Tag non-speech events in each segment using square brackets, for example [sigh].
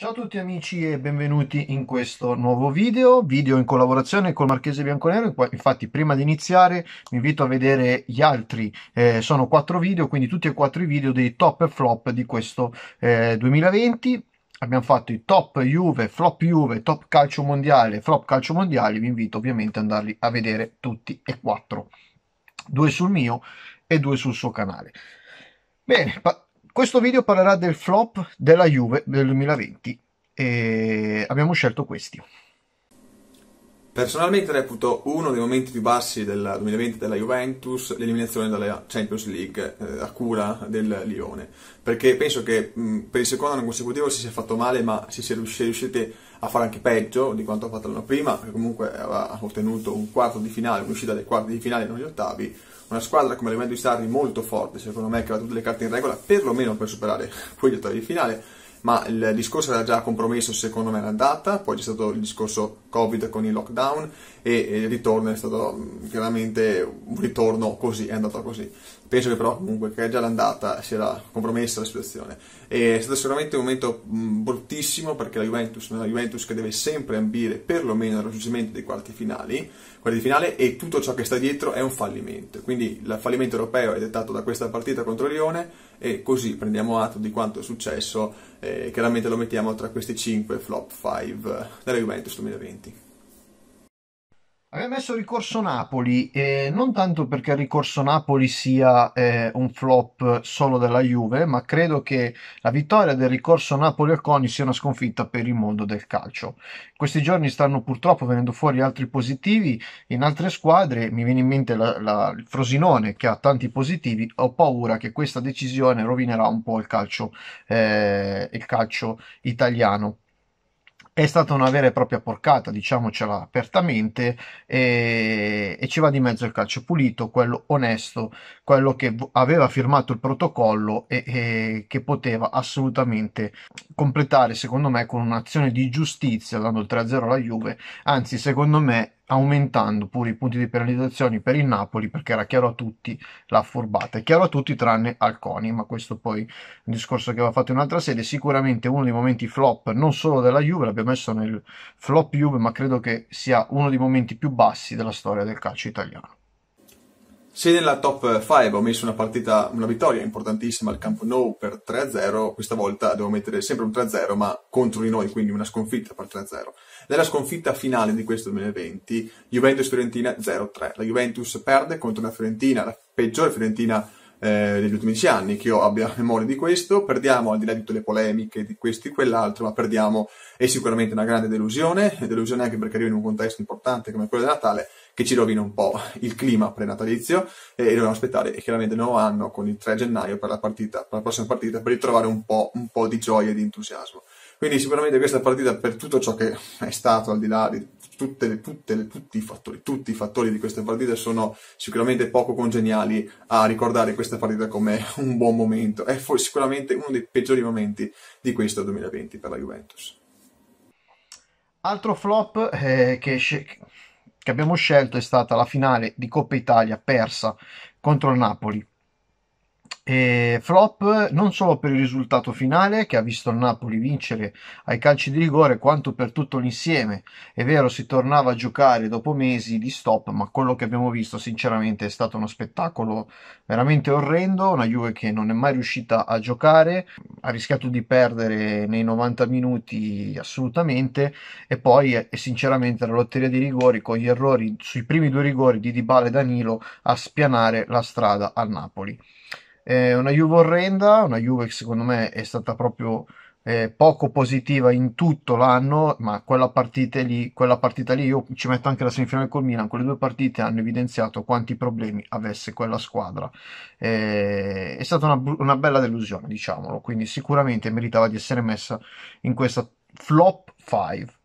Ciao a tutti amici e benvenuti in questo nuovo video, video in collaborazione col Marchese Bianconero, infatti prima di iniziare vi invito a vedere gli altri, eh, sono quattro video, quindi tutti e quattro i video dei top e flop di questo eh, 2020, abbiamo fatto i top Juve, flop Juve, top calcio mondiale, flop calcio mondiale, vi invito ovviamente ad andarli a vedere tutti e quattro, due sul mio e due sul suo canale. Bene, questo video parlerà del flop della Juve del 2020 e abbiamo scelto questi. Personalmente reputo uno dei momenti più bassi del 2020 della Juventus l'eliminazione dalla Champions League eh, a cura del Lione, perché penso che mh, per il secondo anno consecutivo si sia fatto male ma si sia riusciti a fare anche peggio di quanto ha fatto l'anno prima, che comunque aveva ottenuto un quarto di finale, un'uscita dai quarti di finale non gli ottavi. Una squadra come l'Evento di Sarri molto forte, secondo me, che aveva tutte le carte in regola, perlomeno per superare quegli [laughs] ottavi di finale, ma il discorso era già compromesso secondo me l'andata, poi c'è stato il discorso Covid con il lockdown e il ritorno è stato mm, chiaramente un ritorno così, è andato così. Penso che però comunque che già l'andata si era compromessa la situazione. E è stato sicuramente un momento mm, bruttissimo perché la Juventus, è una Juventus che deve sempre ambire perlomeno al raggiungimento dei quarti finali, quarti finale e tutto ciò che sta dietro è un fallimento. Quindi il fallimento europeo è dettato da questa partita contro Lione e così prendiamo atto di quanto è successo e eh, chiaramente lo mettiamo tra questi 5 flop 5 della Juventus 2020. Hai messo Ricorso Napoli, eh, non tanto perché Ricorso Napoli sia eh, un flop solo della Juve, ma credo che la vittoria del Ricorso Napoli al Coni sia una sconfitta per il mondo del calcio. questi giorni stanno purtroppo venendo fuori altri positivi in altre squadre, mi viene in mente la, la, il Frosinone che ha tanti positivi, ho paura che questa decisione rovinerà un po' il calcio, eh, il calcio italiano è stata una vera e propria porcata, diciamocela apertamente, e, e, ci va di mezzo il calcio pulito, quello onesto, quello che aveva firmato il protocollo e, e che poteva assolutamente completare, secondo me, con un'azione di giustizia, dando il 3-0 alla Juve. Anzi, secondo me, aumentando pure i punti di penalizzazione per il Napoli perché era chiaro a tutti la furbata, è chiaro a tutti tranne Alconi ma questo poi è un discorso che va fatto in un'altra sede, sicuramente uno dei momenti flop non solo della Juve, l'abbiamo messo nel flop Juve, ma credo che sia uno dei momenti più bassi della storia del calcio italiano. Se nella top 5 ho messo una partita, una vittoria importantissima al campo No per 3-0, questa volta devo mettere sempre un 3-0, ma contro di noi, quindi una sconfitta per 3-0. Nella sconfitta finale di questo 2020, Juventus-Fiorentina 0-3. La Juventus perde contro una Fiorentina, la peggiore Fiorentina eh, degli ultimi 10 anni, che io abbia memoria di questo. Perdiamo, al di là di tutte le polemiche, di questo e quell'altro, ma perdiamo, è sicuramente una grande delusione, delusione anche perché arriva in un contesto importante come quello di Natale, che ci rovina un po' il clima prenatalizio e dobbiamo aspettare chiaramente il nuovo anno con il 3 gennaio per la, partita, per la prossima partita per ritrovare un po', un po' di gioia e di entusiasmo. Quindi sicuramente questa partita per tutto ciò che è stato al di là di tutte le, tutte le, tutti, i fattori, tutti i fattori di queste partite sono sicuramente poco congeniali a ricordare questa partita come un buon momento. È sicuramente uno dei peggiori momenti di questo 2020 per la Juventus. Altro flop eh, che, che abbiamo scelto è stata la finale di Coppa Italia persa contro il Napoli. E flop non solo per il risultato finale che ha visto il Napoli vincere ai calci di rigore quanto per tutto l'insieme. È vero, si tornava a giocare dopo mesi di stop, ma quello che abbiamo visto sinceramente è stato uno spettacolo veramente orrendo, una Juve che non è mai riuscita a giocare, ha rischiato di perdere nei 90 minuti assolutamente e poi eh, e sinceramente la lotteria di rigori con gli errori sui primi due rigori di Dybala e Danilo a spianare la strada al Napoli. Eh, una Juve orrenda, una Juve che secondo me è stata proprio eh, poco positiva in tutto l'anno, ma quella partita, lì, quella partita lì, io ci metto anche la semifinale col Milan, quelle due partite hanno evidenziato quanti problemi avesse quella squadra. Eh, è stata una, una bella delusione, diciamolo, quindi sicuramente meritava di essere messa in questa flop 5.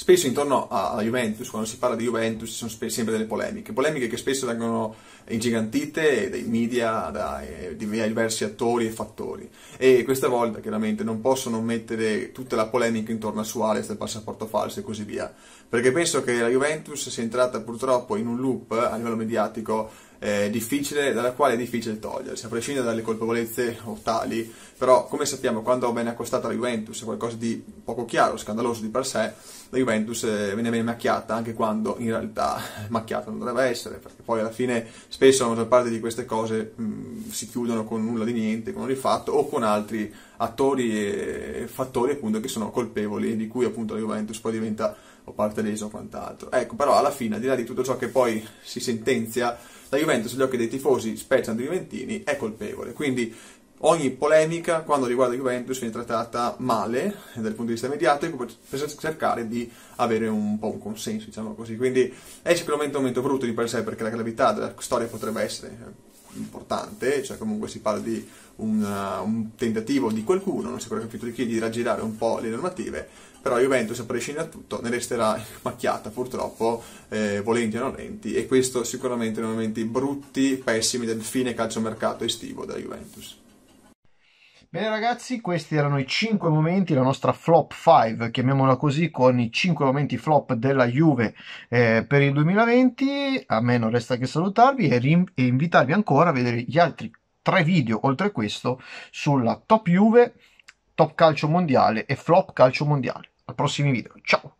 Spesso intorno alla Juventus, quando si parla di Juventus, ci sono spe- sempre delle polemiche, polemiche che spesso vengono ingigantite dai media, dai, eh, diversi attori e fattori. E questa volta chiaramente non posso non mettere tutta la polemica intorno a Suarez, del passaporto falso e così via, perché penso che la Juventus sia entrata purtroppo in un loop a livello mediatico eh, dalla quale è difficile togliersi, cioè, a prescindere dalle colpevolezze o tali, però come sappiamo quando venne accostata la Juventus, qualcosa di poco chiaro, scandaloso di per sé, la Juventus eh, venne ben macchiata, anche quando in realtà [laughs] macchiata non dovrebbe essere, perché poi alla fine spesso la maggior parte di queste cose mh, si chiudono con nulla di niente, con un rifatto o con altri attori e fattori appunto che sono colpevoli, e di cui appunto la Juventus poi diventa o parte leso o quant'altro. Ecco, però alla fine, al di là di tutto ciò che poi si sentenzia, la Juventus agli occhi dei tifosi, specie di Juventini, è colpevole. Quindi ogni polemica quando riguarda Juventus viene trattata male dal punto di vista mediatico per cercare di avere un po' un consenso, diciamo così. Quindi è sicuramente un momento brutto di per sé perché la gravità della storia potrebbe essere eh, importante, cioè comunque si parla di una, uh, un tentativo di qualcuno, non si è ancora capito di chi, di raggirare un po' le normative, però Juventus a prescindere da tutto ne resterà macchiata purtroppo, eh, volenti o non nolenti, e questo sicuramente nei momenti brutti, pessimi del fine calciomercato estivo della Juventus. Bene ragazzi, questi erano i 5 momenti, la nostra flop 5, chiamiamola così, con i 5 momenti flop della Juve eh, per il 2020. A me non resta che salutarvi e, e invitarvi ancora a vedere gli altri 3 video, oltre a questo, sulla Top Juve, Top Calcio Mondiale e Flop Calcio Mondiale. Al prossimo video, ciao!